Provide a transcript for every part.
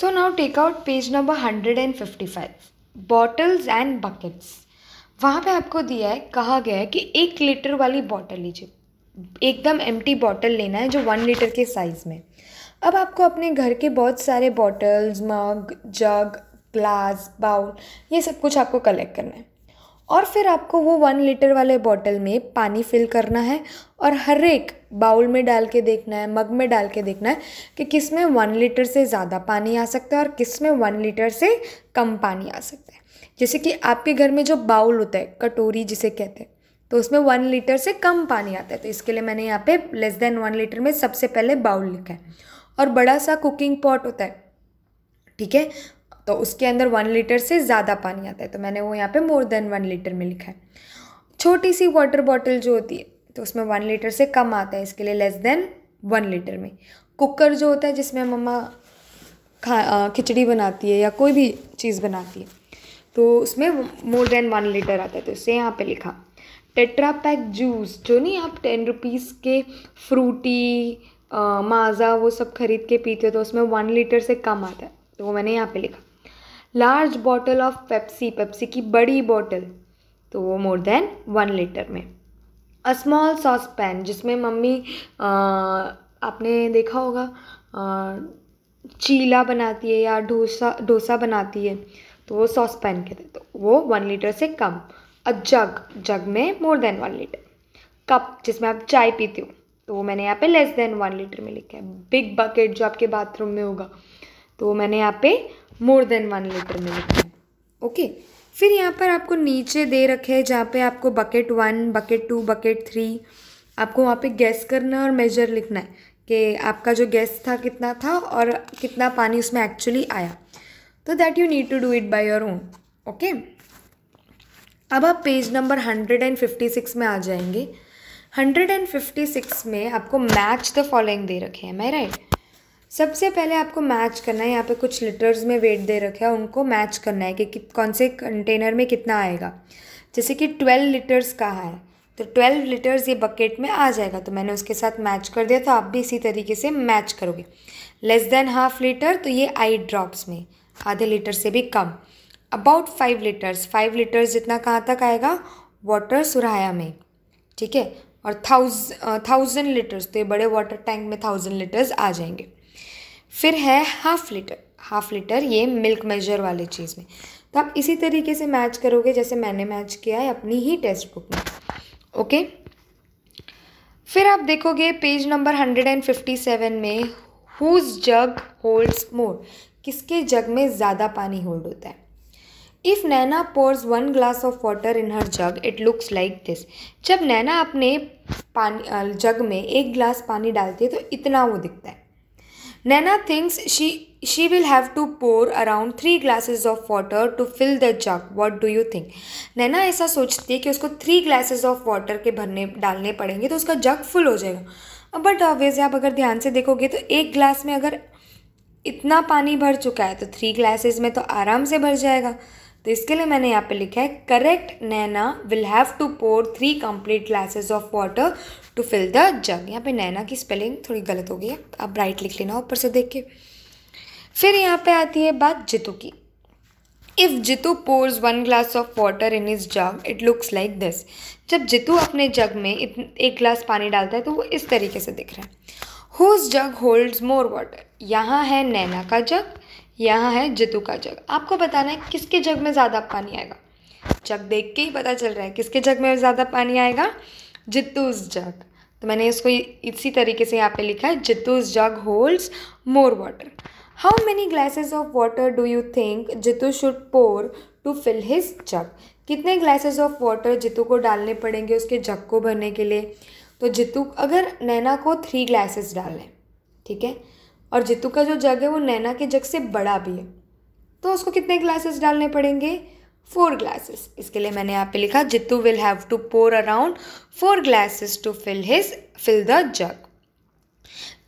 So now take out page number 155 bottles and buckets वहाँ पे आपको दिया है कहा गया है कि एक लीटर वाली बॉटल लीजिए एकदम एम टी बॉटल लेना है जो वन लीटर के साइज़ में अब आपको अपने घर के बहुत सारे bottles mug jug glass bowl ये सब कुछ आपको कलेक्ट करना है और फिर आपको वो वन लीटर वाले बॉटल में पानी फिल करना है और हर एक बाउल में डाल के देखना है मग में डाल के देखना है कि किस में वन लीटर से ज़्यादा पानी आ सकता है और किस में वन लीटर से कम पानी आ सकता है जैसे कि आपके घर में जो बाउल होता है कटोरी जिसे कहते हैं तो उसमें वन लीटर से कम पानी आता है तो इसके लिए मैंने यहाँ पे लेस देन वन लीटर में सबसे पहले बाउल लिखा है और बड़ा सा कुकिंग पॉट होता है ठीक है तो उसके अंदर वन लीटर से ज़्यादा पानी आता है तो मैंने वो यहाँ पे मोर देन वन लीटर में लिखा है छोटी सी वाटर बॉटल जो होती है तो उसमें वन लीटर से कम आता है इसके लिए लेस देन वन लीटर में कुकर जो होता है जिसमें मम्मा खा खिचड़ी बनाती है या कोई भी चीज़ बनाती है तो उसमें मोर देन वन लीटर आता है तो इससे यहाँ पे लिखा टेट्रा पैक जूस जो नहीं आप टेन रुपीज़ के फ्रूटी माज़ा वो सब खरीद के पीते हो तो उसमें वन लीटर से कम आता है तो वो मैंने यहाँ पे लिखा large bottle of Pepsi Pepsi की बड़ी बॉटल तो वो मोर देन वन लीटर में अ स्मॉल सॉस पैन जिसमें मम्मी आ, आपने देखा होगा आ, चीला बनाती है या डोसा डोसा बनाती है तो वो सॉस पैन कहते हैं तो वो वन लीटर से कम अ जग जग में more than one litre cup जिसमें आप चाय पीते हो तो वो मैंने यहाँ पे लेस देन वन लीटर में लिखा है बिग बकेट जो आपके बाथरूम में होगा तो मैंने यहाँ पे मोर देन वन लीटर में लिखा है ओके फिर यहाँ पर आपको नीचे दे रखे है जहाँ पे आपको bucket one bucket two bucket three आपको वहाँ पे गैस करना और मेजर लिखना है कि आपका जो गैस था कितना था और कितना पानी उसमें एक्चुअली आया तो that you need to do it by your own okay अब आप page number hundred and fifty six में आ जाएंगे हंड्रेड एंड फिफ्टी सिक्स में आपको मैच द फॉलोइंग दे रखे हैं मैं राइट सबसे पहले आपको मैच करना है यहाँ पे कुछ लीटर्स में वेट दे रखे हैं उनको मैच करना है कि, कि कौन से कंटेनर में कितना आएगा जैसे कि ट्वेल्व लीटर्स का है तो ट्वेल्व लीटर्स ये बकेट में आ जाएगा तो मैंने उसके साथ मैच कर दिया तो आप भी इसी तरीके से मैच करोगे लेस देन हाफ लीटर तो ये आई ड्रॉप्स में आधे लीटर से भी कम about five litres five litres जितना कहाँ तक आएगा वाटर सुराया में ठीक है और थाउज थाउजेंड लीटर्स तो ये बड़े वाटर टैंक में थाउजेंड लीटर्स आ जाएंगे फिर है हाफ लीटर हाफ लीटर ये मिल्क मेजर वाले चीज़ में तो आप इसी तरीके से मैच करोगे जैसे मैंने मैच किया है अपनी ही टेक्स्ट बुक में ओके फिर आप देखोगे page number hundred and fifty seven में हुज जग होल्ड्स मोर किसके जग में ज़्यादा पानी होल्ड होता है if Naina pours one glass of water in her jug it looks like this जब नैना अपने पानी जग में एक ग्लास पानी डालती है तो इतना वो दिखता है Nana thinks she she will have to pour around three glasses of water to fill the jug. What do you think? नैना ऐसा सोचती है कि उसको थ्री ग्लासेज ऑफ वाटर के भरने डालने पड़ेंगे तो उसका जग फुल हो जाएगा बट ऑब्वियसली आप अगर ध्यान से देखोगे तो एक ग्लास में अगर इतना पानी भर चुका है तो थ्री ग्लासेज में तो आराम से भर जाएगा तो इसके लिए मैंने यहाँ पे लिखा है correct Naina will have to pour three complete glasses of water to fill the jug यहाँ पे नैना की स्पेलिंग थोड़ी गलत हो गई है आप राइट लिख लेना ऊपर से देख के फिर यहाँ पे आती है बात जितू की if Jitu pours one glass of water in his jug it looks like this जब जितू अपने जग में एक ग्लास पानी डालता है तो वो इस तरीके से दिख रहा है whose jug holds more water यहाँ है नैना का जग यहाँ है जितू का जग आपको बताना है किसके जग में ज़्यादा पानी आएगा जग देख के ही पता चल रहा है किसके जग में ज़्यादा पानी आएगा जितूस जग तो मैंने इसको इसी तरीके से यहाँ पे लिखा है Jitu's jug holds more water how many glasses of water do you think Jitu should pour to fill his jug कितने ग्लासेस ऑफ वाटर जितू को डालने पड़ेंगे उसके जग को भरने के लिए तो जितू अगर नैना को थ्री ग्लासेस डालें ठीक है और जितू का जो जग है वो नैना के जग से बड़ा भी है तो उसको कितने ग्लासेस डालने पड़ेंगे फोर ग्लासेस इसके लिए मैंने यहाँ पे लिखा Jitu will have to pour around four glasses to fill his fill the jug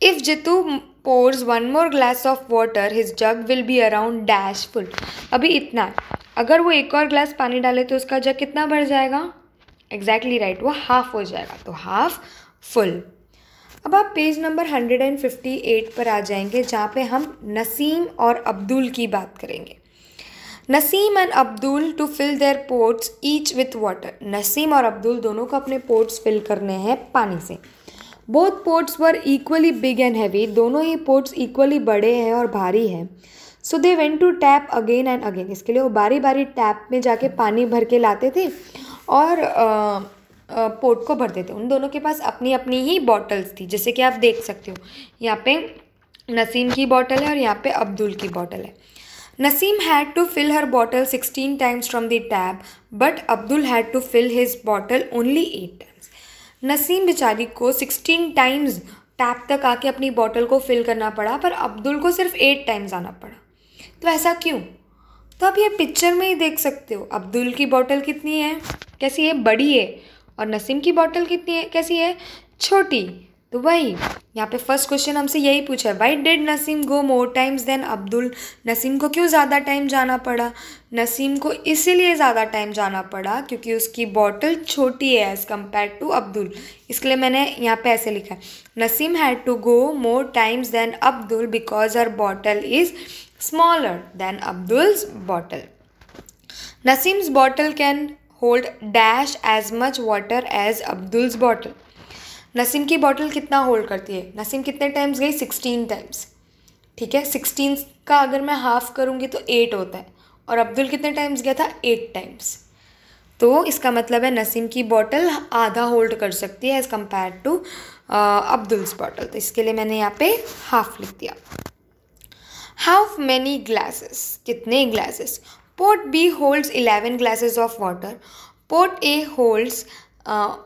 if Jitu pours one more glass of water his jug will be around dash full अभी इतना अगर वो एक और ग्लास पानी डाले तो उसका जग कितना भर जाएगा एग्जैक्टली exactly राइट right, वो हाफ हो जाएगा तो हाफ फुल अब आप पेज नंबर 158 पर आ जाएंगे जहाँ पे हम नसीम और अब्दुल की बात करेंगे Naseem and Abdul to fill their pots each with water Naseem और अब्दुल दोनों को अपने पोर्ट्स फिल करने हैं पानी से both pots were equally big and heavy दोनों ही पोर्ट्स इक्वली बड़े हैं और भारी हैं so they went to tap again and again इसके लिए वो बारी बारी टैप में जाके पानी भर के लाते थे और पोर्ट को भर देते उन दोनों के पास अपनी अपनी ही बॉटल्स थी जैसे कि आप देख सकते हो यहाँ पे नसीम की बॉटल है और यहाँ पे अब्दुल की बॉटल है Naseem had to fill her bottle sixteen times from the tap but Abdul had to fill his bottle only eight times Naseem बेचारी को सिक्सटीन टाइम्स टैप तक आके अपनी बॉटल को फिल करना पड़ा पर अब्दुल को सिर्फ एट टाइम्स आना पड़ा तो ऐसा क्यों तो आप ये पिक्चर में ही देख सकते हो अब्दुल की बॉटल कितनी है कैसी है बड़ी है और नसीम की बॉटल कितनी है कैसी है छोटी तो वही यहाँ पे फर्स्ट क्वेश्चन हमसे यही पूछा है why did Naseem go more times than Abdul Naseem को क्यों ज़्यादा टाइम जाना पड़ा नसीम को इसीलिए ज़्यादा टाइम जाना पड़ा क्योंकि उसकी बॉटल छोटी है एज़ कम्पेयर टू अब्दुल इसके लिए मैंने यहाँ पे ऐसे लिखा है Naseem had to go more times than Abdul because her bottle is smaller than Abdul's bottle Naseem's bottle can hold dash as much water as Abdul's bottle Naseem की बॉटल कितना होल्ड करती है नसीम कितने टाइम्स गई सिक्सटीन टाइम्स ठीक है सिक्सटीन का अगर मैं हाफ करूँगी तो एट होता है और अब्दुल कितने टाइम्स गया था एट टाइम्स तो इसका मतलब है नसीम की बॉटल आधा होल्ड कर सकती है as compare to Abdul's bottle तो इसके लिए मैंने यहाँ पे हाफ लिख दिया हाफ मैनी ग्लासेस कितने glasses Port B holds 11 glasses of water. Port A holds uh,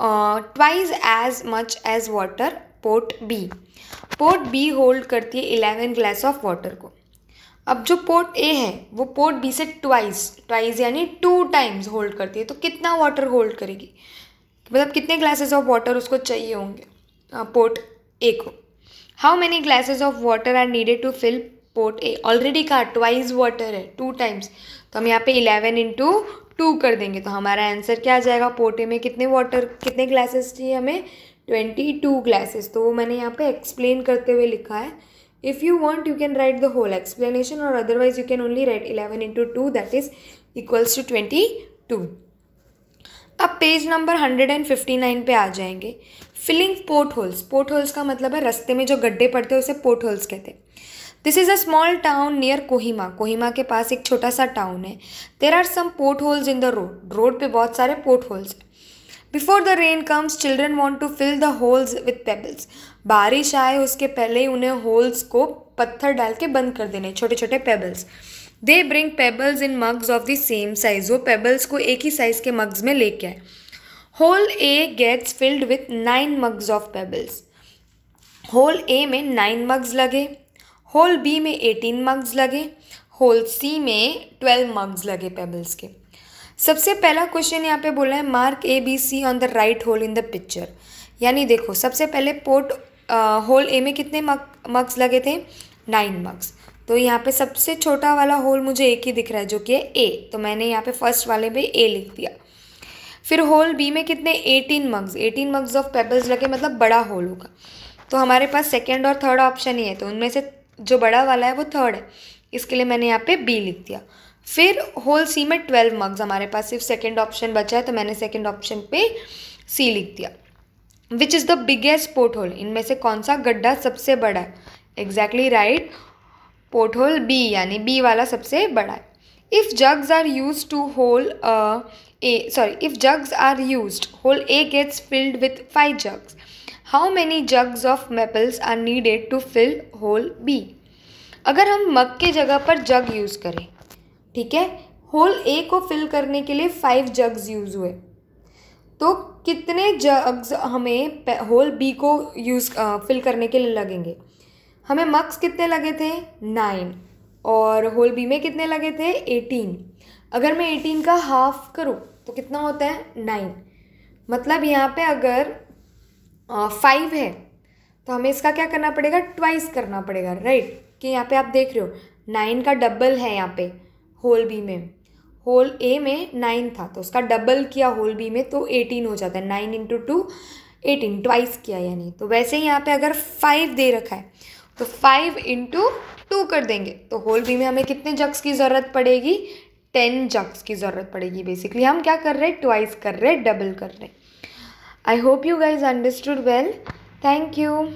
uh, twice as much as water port B. Pot B hold करती है इलेवन ग्लास ऑफ वाटर को अब जो पोर्ट ए है वो pot B से twice twice यानी two times hold करती है तो कितना वाटर होल्ड करेगी मतलब कितने ग्लासेस ऑफ वाटर उसको चाहिए होंगे पोर्ट ए को how many glasses of water are needed to fill pot A already कहा ट्वाइस वाटर है टू टाइम्स तो हम यहाँ पे इलेवन इंटू टू कर देंगे तो हमारा आंसर क्या आ जाएगा पोर्ट ए में कितने वाटर कितने ग्लासेस चाहिए हमें ट्वेंटी टू ग्लासेस तो वो मैंने यहाँ पे एक्सप्लेन करते हुए लिखा है if you want you can write the whole explanation और otherwise you can only write eleven into two that is equals to twenty two अब page number hundred and fifty nine पे आ जाएंगे filling pothole pothole का मतलब है रस्ते में जो गड्ढे पड़ते हैं उसे पोर्ट होल्स कहते हैं this is a small town near Kohima Kohima के पास एक छोटा सा टाउन है there are some pothole in the road road पे बहुत सारे पोर्ट होल्स हैं before the rain comes children want to fill the holes with pebbles बारिश आए उसके पहले ही उन्हें होल्स को पत्थर डाल के बंद कर देने छोटे छोटे pebbles they bring pebbles in mugs of the same size वो पेबल्स को एक ही साइज के मग्स में लेके आए hole A gets filled with nine mugs of pebbles hole A में नाइन मग्स लगे होल बी में एटीन मार्क्स लगे होल सी में ट्वेल्व मार्क्स लगे पेबल्स के सबसे पहला क्वेश्चन यहाँ पे बोला है mark A B C on the right hole in the picture यानी देखो सबसे पहले पोर्ट होल ए में कितने मार्क्स लगे थे नाइन मार्क्स तो यहाँ पे सबसे छोटा वाला होल मुझे एक ही दिख रहा है जो कि है ए तो मैंने यहाँ पे फर्स्ट वाले पे ए लिख दिया फिर होल बी में कितने eighteen mugs eighteen mugs of pebbles लगे मतलब बड़ा होल होगा तो हमारे पास सेकेंड और थर्ड ऑप्शन ही है तो उनमें से जो बड़ा वाला है वो थर्ड है इसके लिए मैंने यहाँ पे बी लिख दिया फिर होल सी में ट्वेल्व मार्क्स हमारे पास सिर्फ सेकेंड ऑप्शन बचा है तो मैंने सेकेंड ऑप्शन पे सी लिख दिया which is the biggest pothole इनमें से कौन सा गड्ढा सबसे बड़ा है exactly right pothole B यानी बी वाला सबसे बड़ा है if jugs are use to hole A sorry if jugs are use hole A gets filled with five jugs how many jugs of maples are needed to fill hole B अगर हम मग के जगह पर जग use करें ठीक है whole ए को fill करने के लिए फाइव जग्स यूज़ हुए तो कितने जग्स हमें होल बी को यूज़ फिल करने के लिए लगेंगे हमें मक्स कितने लगे थे नाइन और होल बी में कितने लगे थे एटीन अगर मैं एटीन का हाफ करूँ तो कितना होता है नाइन मतलब यहाँ पे अगर फाइव है तो हमें इसका क्या करना पड़ेगा ट्वाइस करना पड़ेगा राइट कि यहाँ पे आप देख रहे हो नाइन का डबल है यहाँ पे होल बी में होल ए में नाइन था तो उसका डबल किया होल बी में तो एटीन हो जाता है nine into two eighteen twice किया यानी तो वैसे ही यहाँ पे अगर फाइव दे रखा है तो फाइव इंटू टू कर देंगे तो होल बी में हमें कितने जग्स की ज़रूरत पड़ेगी टेन जग्स की ज़रूरत पड़ेगी बेसिकली हम क्या कर रहे हैं ट्वाइस कर रहे हैं डबल कर रहे हैं I hope you guys understood well. Thank you.